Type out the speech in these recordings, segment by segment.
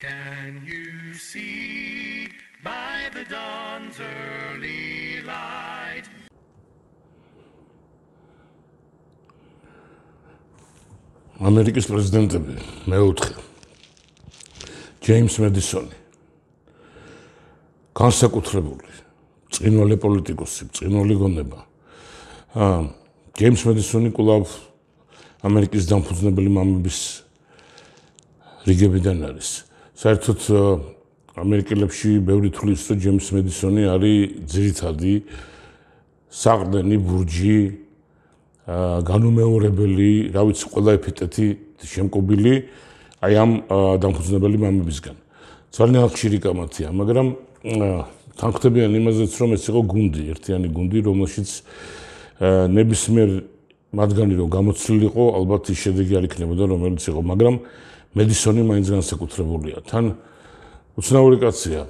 Can you see by the dawn's early light? ამერიკის პრეზიდენტები მეოთხე ჯეიმს მედისონი განსაკუთრებული წინოლე პოლიტიკოსი, წინოლი გონება. აა ჯეიმს მედისონი კულავ ამერიკის დამფუძნებელი მამების რიგებიდან არის. საერთოდ ამერიკელებში ბევრი თulis რომ ჯეიმს მედისონი არის ძირითადი საყდენი ბურჯი განუმეორებელი, რა ვიცი, ყველა ეფექტი შემკობილი აი ამ დამფუძნებელი მამებისგან. ძალიან ახშირი კამათია, მაგრამ თანხმდებიან იმაზეც, რომ ეს იყო გუნდი, ერთიანი გუნდი, რომელშიც ნებისმიერ მათგანი რომ გამოცვლილიყო, ალბათ ის შედეგი არ იქნებოდა რომელიც იყო, მაგრამ მედისონი მაინც განსაკუთრებულია. თან უცნაური კაცია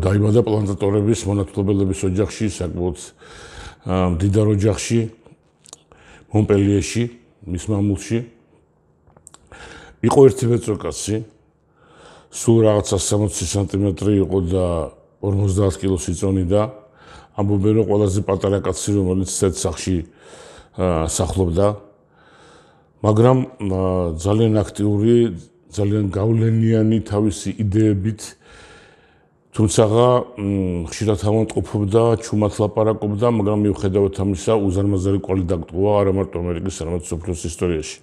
დაიბადა პლანტატორების მონათლობელების ოჯახში, საკუთ დიდარ ოჯახში, მონპელიეში, მის მამულში. იყო ერთი ვეწრო კაცი, სულ რაღაცა 60 სანტიმეტრი იყო და 50 კილოს იწონიდა. ამბობენ რომ ყველაზე პატარა კაცი, რომელიც ცეცხლში ა სახლობდა მაგრამ ძალიან აქტიური, ძალიან გავლენიანი თავისი იდეებით თუმცა ხშირად ამოტყოფობდა, ჩუმად ლაპარაკობდა, მაგრამ მიუხედავად ამისა, უზარმაზარი კვალი დაგტყვა არა მარტო ამერიკის, არამედ სოფლის ისტორიაში.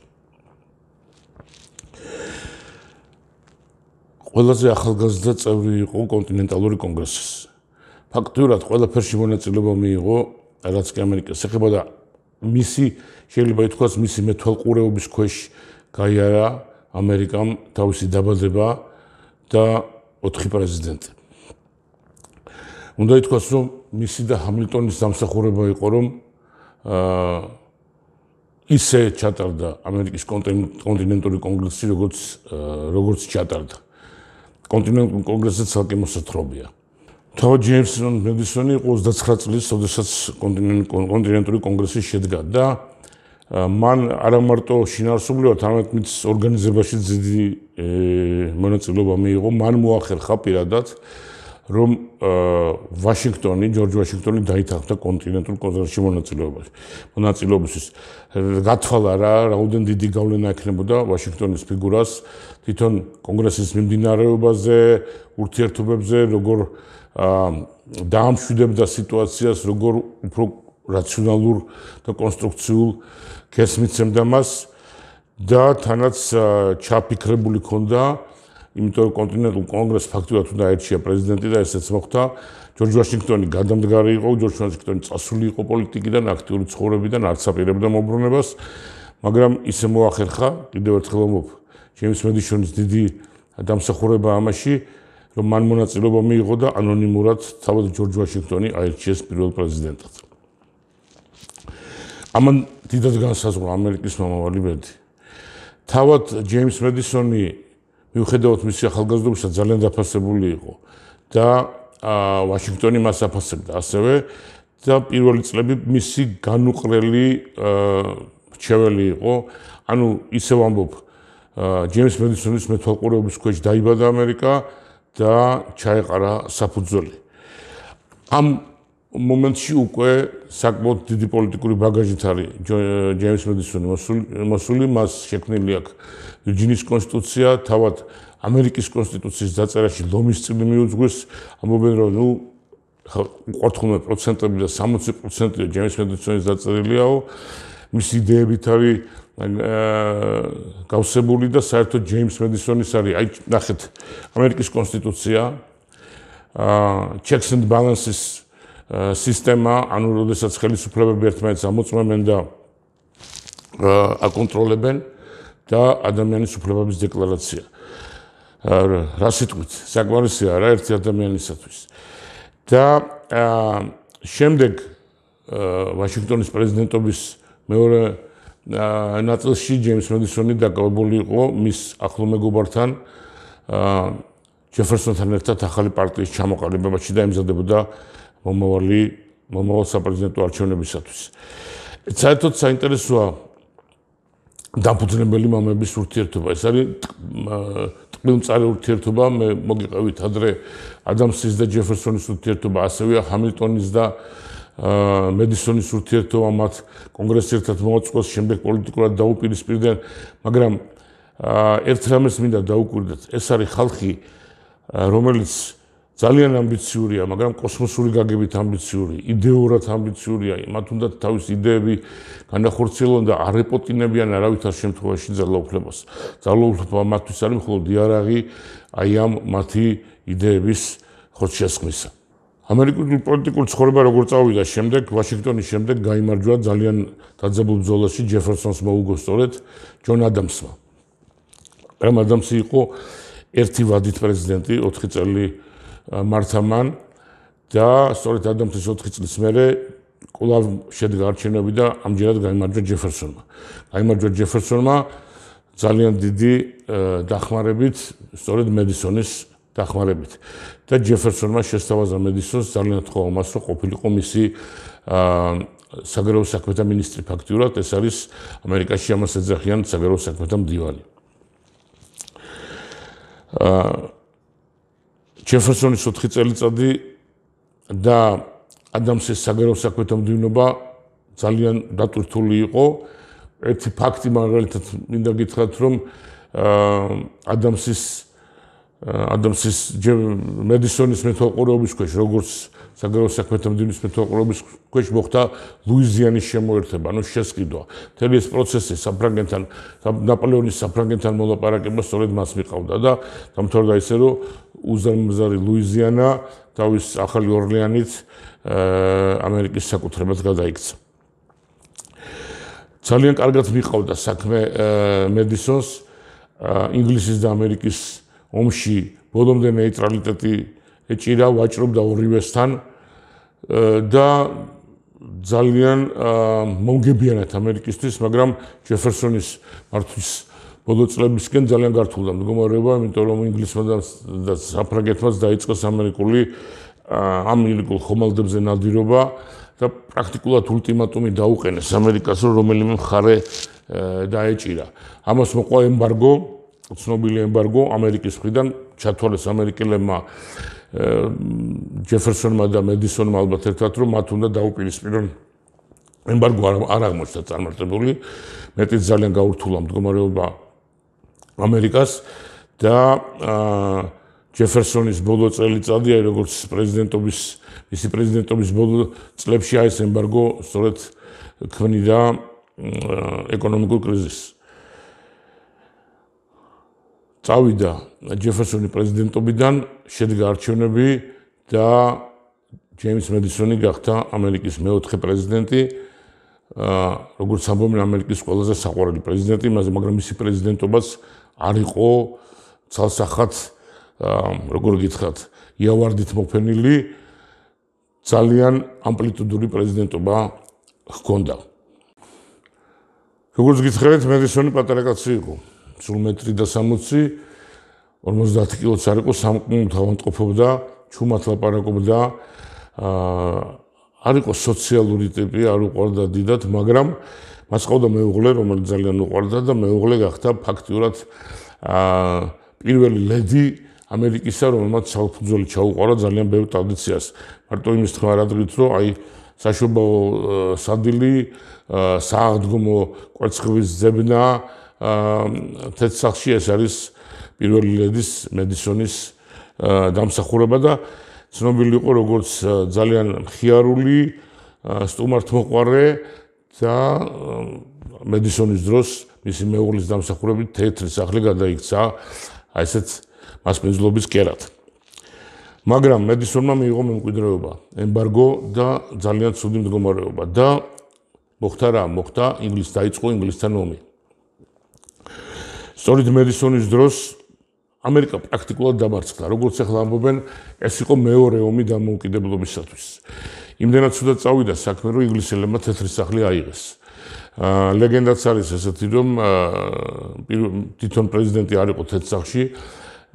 ყველაზე ახალგაზრდა წევრი იყო კონტინენტალური კონგრესის. ფაქტურად ყველა ფერში მონაწილეობა მიიღო, რაც კი ამერიკას ეხება და მისი შეიძლება ითქვას მისი მეთვალყურეობის ქვეშ გაიარა ამერიკამ თავისი დაბადება და ოთხი პრეზიდენტი. უნდა ითქვას რომ მისი და ჰამილტონის დამსახურება იყო რომ აა ისე ჩატარდა ამერიკის კონტინენტური კონგრესი როგორც როგორც ჩატარდა კონტინენტური კონგრესზე თალკი მოსათხრობია. თო ჯეიმს მედისონი 29 წლის შესაძაც კონტინენტური კონგრესი შედგა და მან არა მარტო შინარსობლიოთ ამეთმის ორგანიზებაში ძიდი მონაწილეობა მიიღო მან მოახერხა პირადად რომ ვაშინგტონი ჯორჯ ვაშინგტონი დაითანხმდა კონტინენტურ კონგრესში მონაწილეობაში მონაწილეობისთვის გათვალა რა რაუდენ დიდი გავლენა ექნებოდა ვაშინგტონის ფიგურას თვითონ კონგრესის მიმდინარეობაზე ურთიერთობებზე როგორი დაამშვიდებდა სიტუაციას როგორ უფრო რაციონალურ და კონსტრუქციულ გესმისცემდა მას და თანაც ჩაფიქრებული ქონდა იმიტომ რომ კონტინენტალ კონგრესს ფაქტობრივად უნდა ერჩია პრეზიდენტი და ესეც მოხდა ჯორჯ ვაშინგტონი გადამდგარი იყო ჯორჯ ვაშინგტონი წასული იყო პოლიტიკიდან აქტიური ცხოვრებიდან არც აპირებდა მომბრუნებას მაგრამ ისე მოახერხა კიდევ ერთხელ მომ ჯეიმს მედიშონის დიდი დამსახურება ამაში რომ მან მონაწილეობა მიიღო და ანონიმურად თავად ჯორჯ ვაშინგტონი აირჩიეს პირველ პრეზიდენტად. ამან დიდად განსაზღვრა ამერიკის მომავალი ბედი. თავად ჯეიმს მედისონი მიუხედავად მისი ახალგაზრდობისა ძალიან დაფასებული იყო და ვაშინგტონი მას აფასებდა ასევე და პირველი წლები მისი განუყრელი რჩეველი იყო. ანუ ისევ ამბობ ჯეიმს მედისონის მეთვალყურეობის ქვეშ დაიბადა ამერიკა და ჩაეყარა საფუძველი. ამ მომენტში უკვე საკმაოდ დიდი პოლიტიკური ბაგაჟით არის ჯეიმს მედისონი მოსული, მას შექმნილი აქვს ვირჯინის კონსტიტუცია, თავად ამერიკის კონსტიტუციის დაწერაში ლომის წილი მიუძღვის, ამობენ რომ ნუ ყორთხუმე პროცენტები და 60% ჯეიმს მედისონის დაწერილიაო მის იდეებით არის მან გავსებული და საერთოდ ჯეიმს მედისონის არის აი ნახეთ ამერიკის კონსტიტუცია აა checks and balances სისტემა ანუ როდესაც ხელისუფლებები ერთმანეთს ამოწმებენ და აკონტროლებენ და ადამიანის უფლებების დეკლარაცია რა სიტყვით საკმარისია რა ერთი ადამიანისათვის და აა შემდეგ აა ვაშინგტონის პრეზიდენტობის მეორე ნატოში ჯეიმს მედისონი დაკავებული იყო მის ახლო მეგობართან ჯეფერსონთან ერთად ახალი პარტიის ჩამოყალიბებაში და ემზადებოდა მომავალი მომავალ საპრეზიდენტო არჩევნებისათვის. საერთოდ საინტერესოა დაფუძნებელი მომების ურთიერთობა. ეს არის ტყვილმწარე ურთიერთობა, მე მოგიყევით ადრე ადამსის და ჯეფერსონის ურთიერთობა, ასევე ჰამილტონის და აა მედისონის ურთიერთობა მათ კონგრესს ერთად მოაწყოს, შემდეგ პოლიტიკურად დაუპირისპირდნენ, მაგრამ აა ერთ რამეს მინდა დაუკვირდეთ, ეს არის ხალხი რომელიც ძალიან ამბიციურია, მაგრამ კოსმოსური გაგებით ამბიციური, იდეურად ამბიციურია. მათ უნდათ თავის იდეები განახორციელონ და არეპოტინებიან არავითარ შემთხვევაში ძალაუფლებას. ძალაუფლება მათთვის არის მხოლოდ იარაღი აი ამ მათი იდეების ხორცშესხმისა. ამერიკული პოლიტიკური ცხოვრება როგორ წავიდა შემდეგ ვაშინგტონის შემდეგ გამოიმარჯვა ძალიან დაძაბულ ბრძოლაში ჯეფერსონს მოუგო სწორედ ჯონ ადამსმა. რამ ადამსი იყო ერთი ვადით პრეზიდენტი 4 წელი მართამან და სწორედ ადამსის 4 წლის მერე კულავ შედგა არჩევნები და ამჯერად გამოიმარჯვა ჯეფერსონმა. გამოიმარჯვა ჯეფერსონმა ძალიან დიდი დახმარებით სწორედ მედისონის დახმარებით და ჯეფერსონმა შეესთავაზა მედისონს ძალიან თქო ამას რომ ყოფილიყო მისი აა საგარეო საქმეთა მინისტრი ფაქტიურად ეს არის ამერიკაში ამას ეძახიან საგარეო საქმეთა მდივანი აა ჯეფერსონის 4 წელიწადი და ადამსის საგარეო საქმეთა მდივნობა ძალიან დატვირთული იყო ერთი ფაქტი მაგალითად მინდა გითხრათ რომ აა ადამსის ადამსის მედისონის მეთვალყურეობის ქვეშ როგორც საგარეო საქმეთა მინისტრის მეთვალყურეობის ქვეშ მოხდა ლუიზიანის შემოერთება ანუ შესყიდვა მთელი ეს პროცესი საფრანგეთთან ნაპოლეონის საფრანგეთთან მოლაპარაკება სწორედ მას მიყავდა და დამთავრდა ისე რომ უზარმაზარი ლუიზიანა თავის ახალი ორლეანით ამერიკის საკუთრებას გადაიქცა ძალიან კარგად მიყავდა საქმე მედისონს ინგლისის და ამერიკის ომში ბოლომდე ნეიტრალიტეტი ეჭირა ვაჭრობდა ორივესთან და ძალიან მომგებიანად ამერიკისთვის, მაგრამ ჯეფერსონის მართვის ბოლო წლებისკენ ძალიან გართულდა მდგომარეობა, იმიტომ რომ ინგლისმა და საფრანგეთმაც დაიწყო ამერიკული ამერიკულ ხომალდებზე ნადირობა და პრაქტიკულად ულტიმატუმი დაუყენეს ამერიკას, რომ რომელიმე მხარე დაეჭირა. ამას მოყვა ემბარგო, ცნობილი ემბარგო ამერიკის მხრიდან ჩათვალეს ამერიკელებმა ჯეფერსონმა და მედისონმა ალბათ ერთად რომ მათ უნდა დაუპირისპირონ ემბარგო არ აღმოჩნდა წარმართებული მეტი ძალიან გაურთულა მდგომარეობა ამერიკას და ჯეფერსონის ბოლო წელიწადი აი როგორც პრეზიდენტობის მისი პრეზიდენტობის ბოლო წლებში აი ეს ემბარგო სწორედ ქმნიდა ეკონომიკურ კრიზისს წავიდა ჯეფერსონი პრეზიდენტობიდან, შედგა არჩევნები და ჯეიმს მედისონი გახდა ამერიკის მეოთხე პრეზიდენტი. აა როგორც ამბობენ ამერიკის ყველაზე საყვარელი პრეზიდენტი, მაგრამ მაგრამ ისი პრეზიდენტობაც არ იყო ცალსახად აა როგორ გითხრათ, იავარდით მოფენილი ძალიან ამპლიტუდური პრეზიდენტობა ჰქონდა. როგორც გითხრათ, მედისონი პატარა კაცი იყო. სულ მეტრი და 60 50 კილოც არ იყო სამკუთხედ ავანტყოფობდა ჩუმად ლაპარაკობდა აა არ იყო სოციალური ტიპი არ უყვარდა დიდად მაგრამ მას ყავდა მეუღლე რომელიც ძალიან უყვარდა და მეუღლე გახდა ფაქტიურად აა პირველი ლედი ამერიკისა რომელიც საფუძველი ჩაუყარა ძალიან ბევრ ტრადიციას მარტო იმის თქმა რა დღით რომ აი საშობაო სადილი საღდგომო კვერცხვის ძებნა თეთრსახში ეს არის პირველი ლედის მედისონის დამსახურება და ცნობილი იყო როგორც ძალიან მხიარული სტუმართმოყარე და მედისონის დროს მისი მეუღლის დამსახურებით თეთრი სახლი გადაიქცა აი ესეც მას მეძლობის კერად მაგრამ მედისონმა მიიღო მემკვიდრეობა ემბარგო და ძალიან ცუდი მდგომარეობა და მოხდა რა მოხდა ინგლისი დაიწყო ინგლისთან ომი სწორედ მედისონის დროს ამერიკა პრაქტიკულად დამარცხდა. როგორც ახლა ამბობენ, ეს იყო მეორე ომი დამოუკიდებლობისათვის. იმდენად ცუდა წავიდა საქმე, რომ ინგლისელებმა თეთრი სახლი აიღეს. აა ლეგენდაც არის ესეთი, რომ აა თვითონ პრეზიდენტი არ იყო თეთრ სახლში.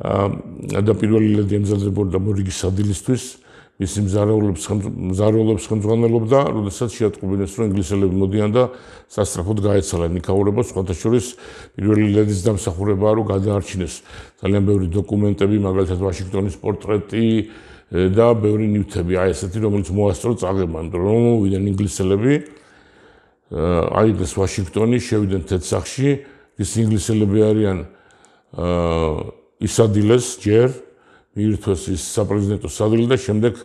აა და პირველი ლედი ემზადებოდა მორიგის ადილისთვის. აა ის მზარეულობს მზარეულობს ხელმძღვანელობდა, როდესაც შეატყობინეს, რომ ინგლისელები მოდიან და სასწრაფოდ გაეცალნენ იქაურება, სხვათაშორის პირველი ლედის დამსახურებაა რომ გადაარჩინეს. ძალიან ბევრი დოკუმენტები, მაგალითად ვაშინგტონის პორტრეტი და ბევრი ნივთები, აი ესეთი, რომელიც მოასწრო წაღებამ, რომ ვიდნენ ინგლისელები აი დღეს ვაშინგტონი შევიდნენ თეთრ ის ინგლისელები არიან აა ისადილეს ჯერ მიირთვეს ის საპრეზიდენტო სადილი და შემდეგ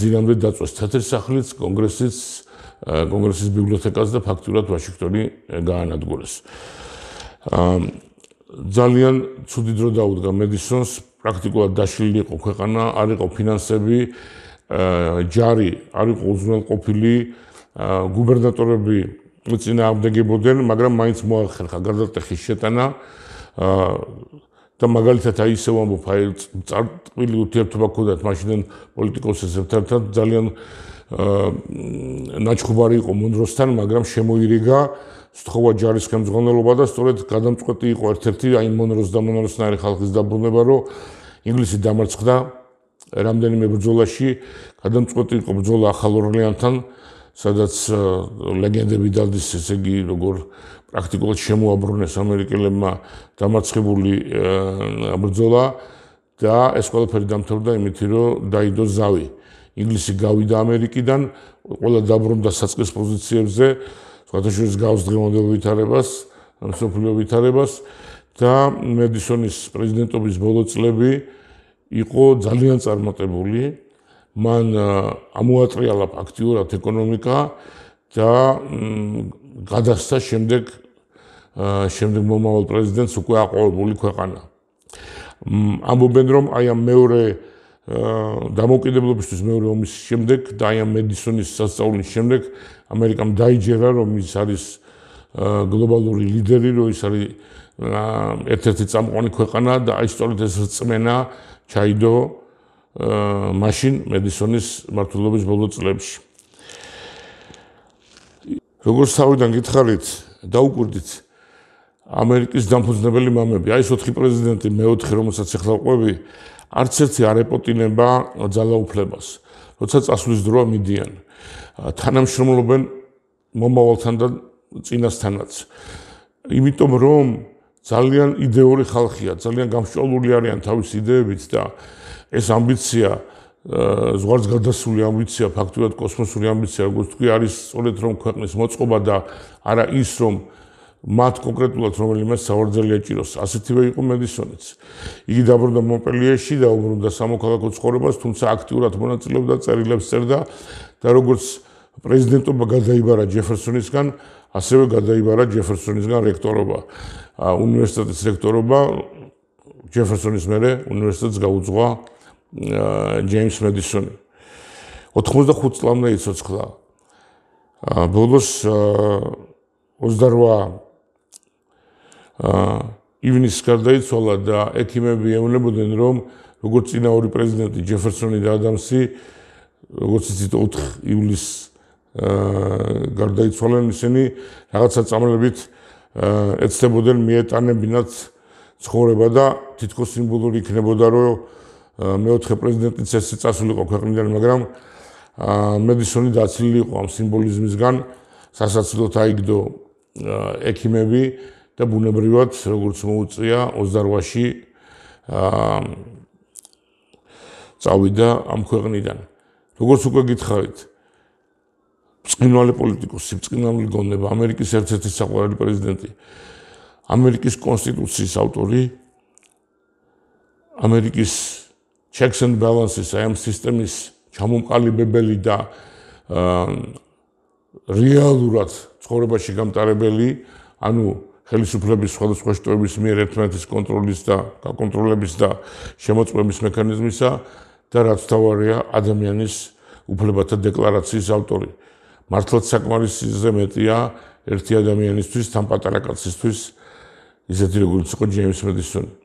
ძინამდე დაწვეს თეთრი სახლიც კონგრესის კონგრესის ბიბლიოთეკას და ფაქტურად ვაშინგტონი გაანადგურეს. ძალიან ცუდი დრო დაუდგა მედისონს პრაქტიკულად დაშლილი იყო ქვეყანა, არ იყო ფინანსები, ჯარი, არ იყო უზრუნველყოფილი გუბერნატორები წინააღმდეგებოდნენ, მაგრამ მაინც მოახერხა გარდატეხის შეტანა. აა და მაგალითად აი ისევ ამბობ აი წარტყილი ურთიერთობა ქონდათ მაშინდან პოლიტიკოსებს ერთერთად ძალიან ნაჩხუბარი იყო მონდროსთან მაგრამ შემოირიგა სწხოვა ჯარის ხელმძღვანელობა და სწორედ გადამწყვეტი იყო ერთ-ერთი აი მონდროს და მონდროსნაირი ხალხის დაბრუნება რომ ინგლისი დამარცხდა რამდენიმე ბრძოლაში გადამწყვეტი იყო ბრძოლა ახალ ორლეანთან სადაც ლეგენდები დადის, ესე იგი, როგორ პრაქტიკულად შემოაბრუნეს ამერიკელებმა დამარცხებული ბრძოლა და ეს ყველაფერი დამთავრდა იმით, რომ დაიდო ზავი. ინგლისი გავიდა ამერიკიდან, ყველა დაბრუნდა საწყის პოზიციებზე, სხვათაშორის გავს დღევანდელ ვითარებას, სოფლიო ვითარებას და მედისონის პრეზიდენტობის ბოლო წლები იყო ძალიან წარმატებული. მან ამოაწყიალა აქტიურად ეკონომიკა და გადასცა შემდეგ შემდეგ მომავალ პრეზიდენტს უკვე აყოლებული ქვეყანა. ამობენ რომ აი ამ მეორე დამოუკიდებლობისთვის მეორე ომის შემდეგ და აი ამ მედისონის სასწაულის შემდეგ ამერიკამ დაიჯერა რომ ის არის გლობალური ლიდერი, რომ ის არის ერთ-ერთი წამყვანი ქვეყანა და აი სწორედ ეს რწმენა ჩაიდო машин медисонის მართლობის ბოლო წლებში. როგორც თავიდან გითხარით, დაუკვირდით ამერიკის დამფუძნებელი მამები, აი ეს ოთხი პრეზიდენტი, მეოთხე რომელსაც ახლა ყვები, არც ერთი არ ეპოტინება ძალაუფლებას, როცა წასვლის დროა მიდიან. თანამშრომლობენ მომავალთან და წინასთანაც. იმიტომ რომ ძალიან იდეური ხალხია, ძალიან გამშვალული არიან თავის იდეებით და ეს ამბიცია ზღვარს გადასული ამბიცია, ფაქტურად კოსმოსური ამბიცია, როგორც თქვი, არის სწორედ რომ ქვეყნის მოწყობა და არა ის რომ მათ კონკრეტულად რომელიმე საავადმყოფოში ეჭიროს, ასეთივე იყო მედისონიც. იგი დაბრუნდა მონპელიეში და უბრუნდა სამოქალაქო ცხოვრებას, თუმცა აქტიურად მონაწილეობდა წერილებს წერდა და როგორც პრეზიდენტობა გადაიბარა ჯეფერსონისგან, ასევე გადაიბარა ჯეფერსონისგან რექტორობა. აა უნივერსიტეტის რექტორობა ჯეფერსონის მერე უნივერსიტეტს გაუძღვა ჯეიმს მედისონი. 85 წლამდე იცოცხლა. აა ბოლოს 28 აა ივნისს გარდაიცვალა და ექიმები ეუბნებოდნენ რომ როგორც წინა ორი პრეზიდენტი ჯეფერსონი და ადამსი როგორც ისიც 4 ივლისს აა გარდაიცვალენ ისინი რაღაცა წამლებით ეცდებოდნენ მიეტანებინათ ცხოვრება და თითქოს სიმბოლური იქნებოდა რომ მეოთხე პრეზიდენტიც ესე წასულიყო ქვეყნიდან მაგრამ აა მედისონი დაცილი იყო ამ სიმბოლიზმისგან სასაცილოდ აიგდო ექიმები და ბუნებრივად როგორც მოუწია 28-ში აა წავიდა ამ ქვეყნიდან როგორც უკვე გითხარით აა წინვალე პოლიტიკოსი, წინვალე გონება, ამერიკის ერთ-ერთი საყვარელი პრეზიდენტი, ამერიკის კონსტიტუციის ავტორი, ამერიკის checks and balances am სისტემის ჩამომყალიბებელი და რეალურად ცხოვრებაში გამტარებელი, ანუ ხელისუფლების სხვადასხვა შტოების მიერ ერთმანეთის კონტროლის და გაკონტროლების და შემოწმების მექანიზმისა და რაც თავარია ადამიანის უფლებათა დეკლარაციის ავტორი. მართლაც საკმარისი ზემეტია ერთი ადამიანისთვის, თან პატარა კაცისთვის, ისეთი როგორც იყო ჯეიმს მედისონი.